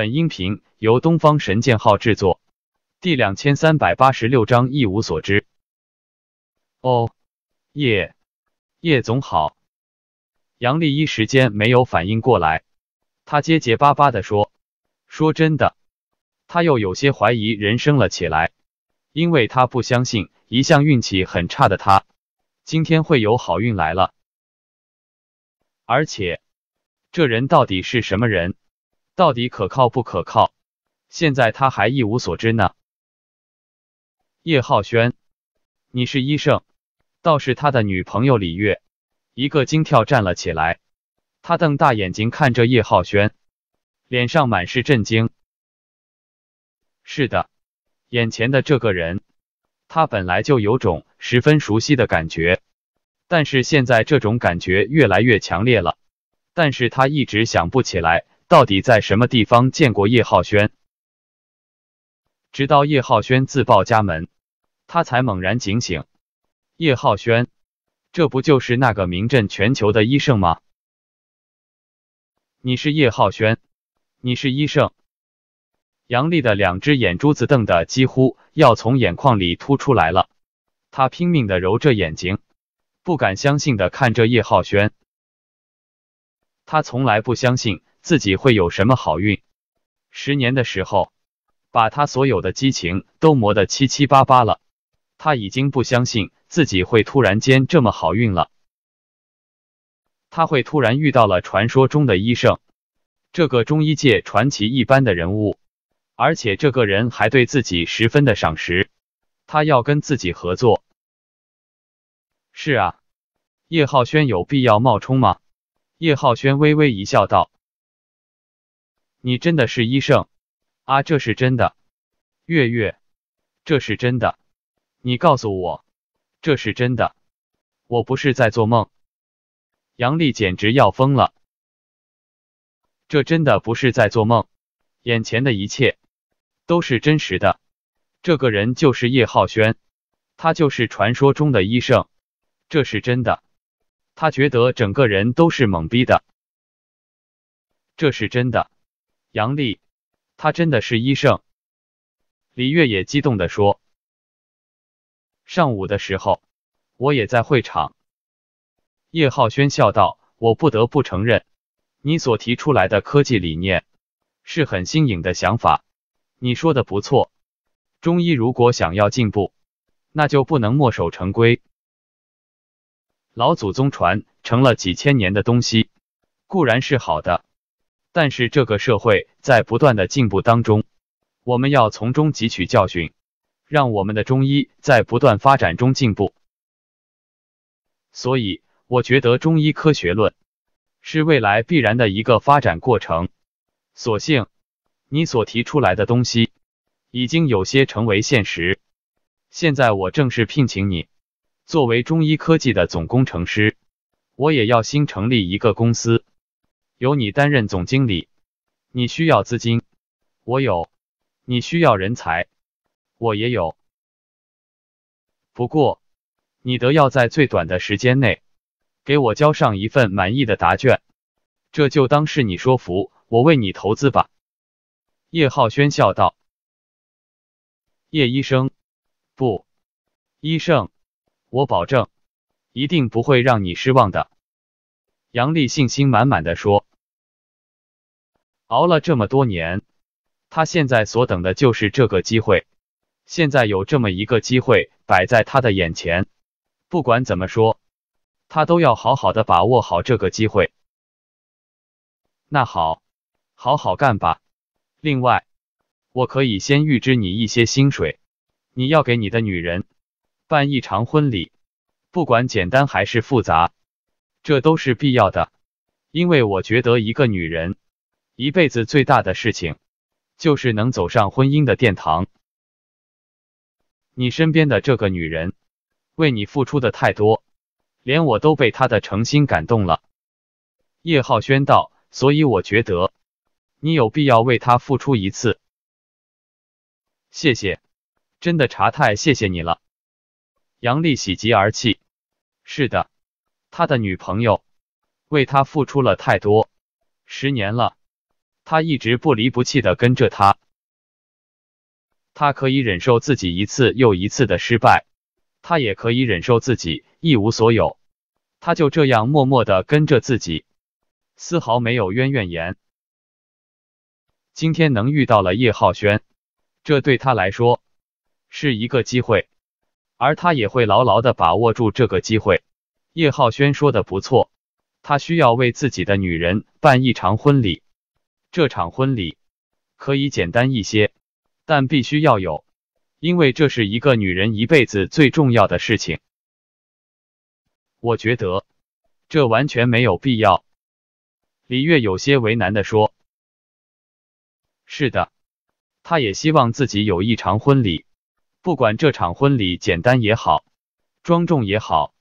本音频由东方神剑号制作，第两千三百八十六章一无所知。哦，叶叶总好，杨丽一时间没有反应过来，她结结巴巴地说：“说真的，她又有些怀疑人生了起来，因为她不相信一向运气很差的她今天会有好运来了。而且，这人到底是什么人？”到底可靠不可靠？现在他还一无所知呢。叶浩轩，你是医生，倒是他的女朋友李月，一个惊跳站了起来，他瞪大眼睛看着叶浩轩，脸上满是震惊。是的，眼前的这个人，他本来就有种十分熟悉的感觉，但是现在这种感觉越来越强烈了，但是他一直想不起来。到底在什么地方见过叶浩轩？直到叶浩轩自报家门，他才猛然警醒：叶浩轩，这不就是那个名震全球的医圣吗？你是叶浩轩，你是医圣！杨丽的两只眼珠子瞪得几乎要从眼眶里凸出来了，他拼命的揉着眼睛，不敢相信的看着叶浩轩。他从来不相信。自己会有什么好运？十年的时候，把他所有的激情都磨得七七八八了，他已经不相信自己会突然间这么好运了。他会突然遇到了传说中的医圣，这个中医界传奇一般的人物，而且这个人还对自己十分的赏识，他要跟自己合作。是啊，叶浩轩有必要冒充吗？叶浩轩微微一笑，道。你真的是医圣啊！这是真的，月月，这是真的，你告诉我，这是真的，我不是在做梦。杨丽简直要疯了，这真的不是在做梦，眼前的一切都是真实的。这个人就是叶浩轩，他就是传说中的医圣，这是真的。他觉得整个人都是懵逼的，这是真的。杨丽，他真的是医圣。李月也激动的说：“上午的时候，我也在会场。”叶浩轩笑道：“我不得不承认，你所提出来的科技理念是很新颖的想法。你说的不错，中医如果想要进步，那就不能墨守成规。老祖宗传承了几千年的东西，固然是好的。”但是这个社会在不断的进步当中，我们要从中汲取教训，让我们的中医在不断发展中进步。所以我觉得中医科学论是未来必然的一个发展过程。所幸你所提出来的东西已经有些成为现实。现在我正式聘请你作为中医科技的总工程师，我也要新成立一个公司。由你担任总经理，你需要资金，我有；你需要人才，我也有。不过，你得要在最短的时间内给我交上一份满意的答卷，这就当是你说服我为你投资吧。”叶浩轩笑道。“叶医生，不，医生，我保证，一定不会让你失望的。”杨丽信心满满的说。熬了这么多年，他现在所等的就是这个机会。现在有这么一个机会摆在他的眼前，不管怎么说，他都要好好的把握好这个机会。那好，好好干吧。另外，我可以先预支你一些薪水。你要给你的女人办一场婚礼，不管简单还是复杂，这都是必要的。因为我觉得一个女人。一辈子最大的事情，就是能走上婚姻的殿堂。你身边的这个女人，为你付出的太多，连我都被她的诚心感动了。叶浩轩道：“所以我觉得，你有必要为她付出一次。”谢谢，真的茶太谢谢你了。杨丽喜极而泣。是的，他的女朋友，为他付出了太多，十年了。他一直不离不弃的跟着他，他可以忍受自己一次又一次的失败，他也可以忍受自己一无所有，他就这样默默的跟着自己，丝毫没有怨怨言。今天能遇到了叶浩轩，这对他来说是一个机会，而他也会牢牢的把握住这个机会。叶浩轩说的不错，他需要为自己的女人办一场婚礼。这场婚礼可以简单一些，但必须要有，因为这是一个女人一辈子最重要的事情。我觉得这完全没有必要。”李月有些为难的说。“是的，他也希望自己有一场婚礼，不管这场婚礼简单也好，庄重也好，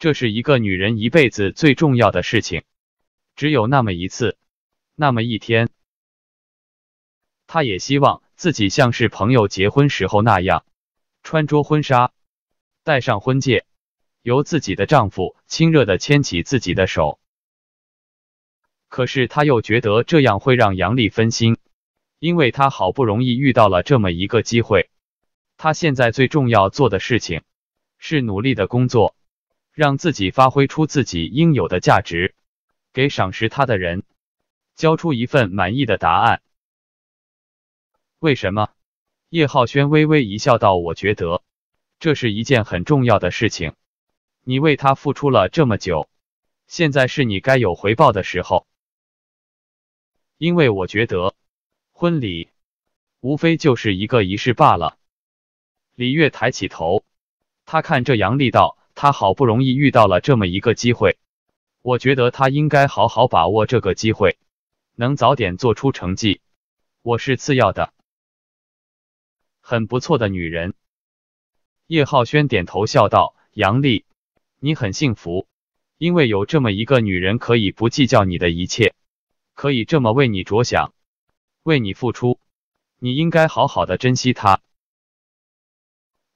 这是一个女人一辈子最重要的事情，只有那么一次。”那么一天，她也希望自己像是朋友结婚时候那样，穿着婚纱，戴上婚戒，由自己的丈夫亲热的牵起自己的手。可是她又觉得这样会让杨丽分心，因为她好不容易遇到了这么一个机会，她现在最重要做的事情是努力的工作，让自己发挥出自己应有的价值，给赏识她的人。交出一份满意的答案。为什么？叶浩轩微微一笑道：“我觉得，这是一件很重要的事情。你为他付出了这么久，现在是你该有回报的时候。因为我觉得，婚礼无非就是一个仪式罢了。”李月抬起头，他看着杨丽道：“他好不容易遇到了这么一个机会，我觉得他应该好好把握这个机会。”能早点做出成绩，我是次要的。很不错的女人，叶浩轩点头笑道：“杨丽，你很幸福，因为有这么一个女人可以不计较你的一切，可以这么为你着想，为你付出。你应该好好的珍惜她。”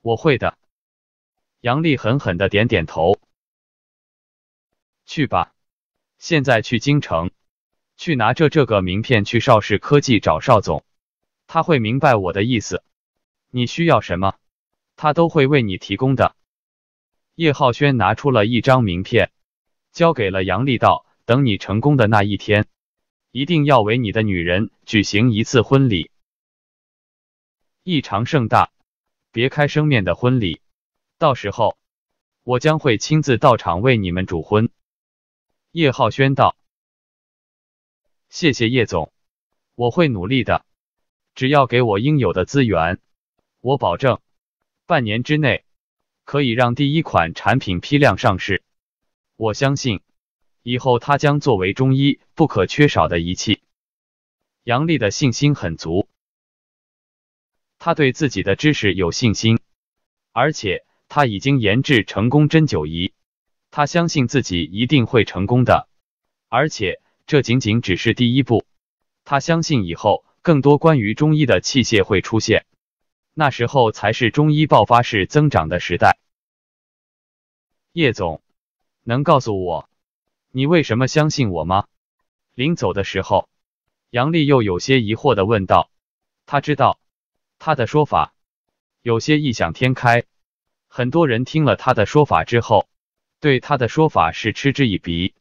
我会的，杨丽狠狠的点点头。去吧，现在去京城。去拿着这个名片去邵氏科技找邵总，他会明白我的意思。你需要什么，他都会为你提供的。叶浩轩拿出了一张名片，交给了杨丽道：“等你成功的那一天，一定要为你的女人举行一次婚礼，一场盛大、别开生面的婚礼。到时候，我将会亲自到场为你们主婚。”叶浩轩道。谢谢叶总，我会努力的。只要给我应有的资源，我保证半年之内可以让第一款产品批量上市。我相信，以后它将作为中医不可缺少的仪器。杨丽的信心很足，他对自己的知识有信心，而且他已经研制成功针灸仪，他相信自己一定会成功的，而且。这仅仅只是第一步，他相信以后更多关于中医的器械会出现，那时候才是中医爆发式增长的时代。叶总，能告诉我你为什么相信我吗？临走的时候，杨丽又有些疑惑的问道。他知道他的说法有些异想天开，很多人听了他的说法之后，对他的说法是嗤之以鼻。